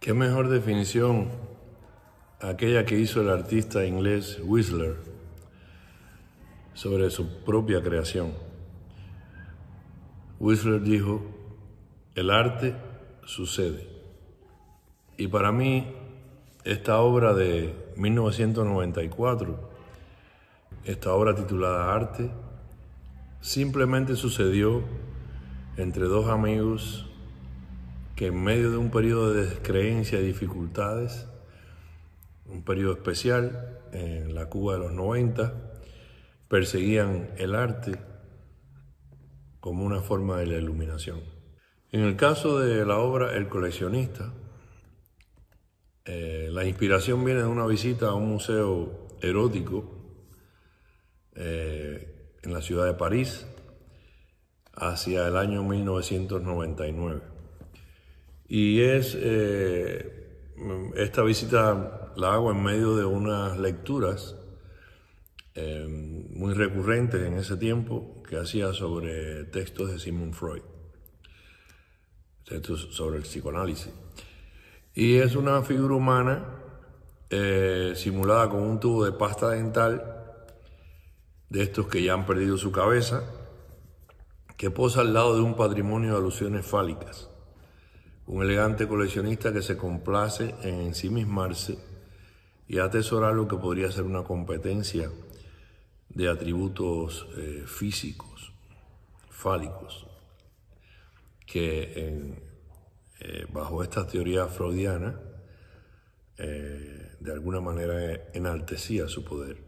Qué mejor definición aquella que hizo el artista inglés Whistler sobre su propia creación. Whistler dijo, el arte sucede. Y para mí, esta obra de 1994, esta obra titulada Arte, simplemente sucedió entre dos amigos que en medio de un periodo de descreencia y dificultades, un periodo especial en la Cuba de los 90, perseguían el arte como una forma de la iluminación. En el caso de la obra El coleccionista, eh, la inspiración viene de una visita a un museo erótico eh, en la ciudad de París hacia el año 1999. Y es, eh, esta visita la hago en medio de unas lecturas em, muy recurrentes en ese tiempo que hacía sobre textos de Simon Freud, textos sobre el psicoanálisis. Y es una figura humana eh, simulada con un tubo de pasta dental de estos que ya han perdido su cabeza, que posa al lado de un patrimonio de alusiones fálicas un elegante coleccionista que se complace en ensimismarse y atesorar lo que podría ser una competencia de atributos eh, físicos, fálicos, que eh, bajo esta teoría freudiana eh, de alguna manera enaltecía su poder.